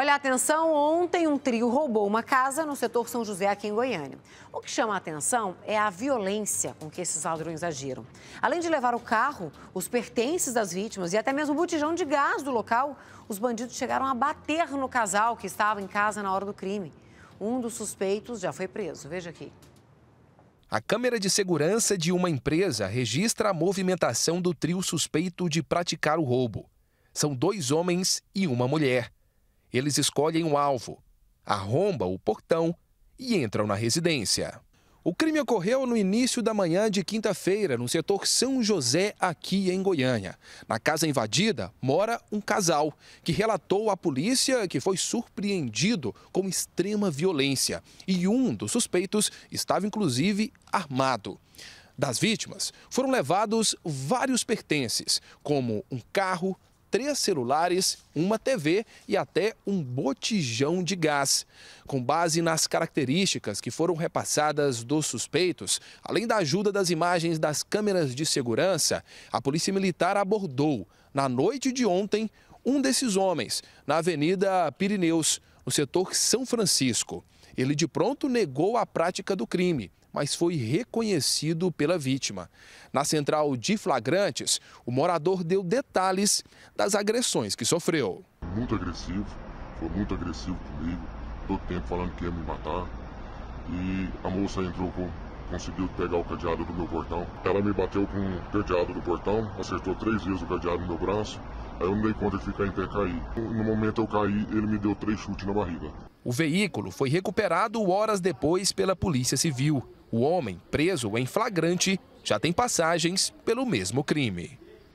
Olha, atenção, ontem um trio roubou uma casa no setor São José, aqui em Goiânia. O que chama a atenção é a violência com que esses ladrões agiram. Além de levar o carro, os pertences das vítimas e até mesmo o botijão de gás do local, os bandidos chegaram a bater no casal que estava em casa na hora do crime. Um dos suspeitos já foi preso. Veja aqui. A câmera de segurança de uma empresa registra a movimentação do trio suspeito de praticar o roubo. São dois homens e uma mulher. Eles escolhem um alvo, arrombam o portão e entram na residência. O crime ocorreu no início da manhã de quinta-feira, no setor São José, aqui em Goiânia. Na casa invadida mora um casal que relatou à polícia que foi surpreendido com extrema violência e um dos suspeitos estava inclusive armado. Das vítimas foram levados vários pertences, como um carro, três celulares, uma TV e até um botijão de gás. Com base nas características que foram repassadas dos suspeitos, além da ajuda das imagens das câmeras de segurança, a Polícia Militar abordou, na noite de ontem, um desses homens na Avenida Pirineus, no setor São Francisco. Ele de pronto negou a prática do crime, mas foi reconhecido pela vítima. Na central de flagrantes, o morador deu detalhes das agressões que sofreu. Muito agressivo, foi muito agressivo comigo, todo tempo falando que ia me matar. E a moça entrou com, conseguiu pegar o cadeado do meu portão. Ela me bateu com o cadeado do portão, acertou três vezes o cadeado no meu braço. Aí eu não dei conta de ficar em pé e cair. No momento eu caí, ele me deu três chutes na barriga. O veículo foi recuperado horas depois pela Polícia Civil. O homem, preso em flagrante, já tem passagens pelo mesmo crime.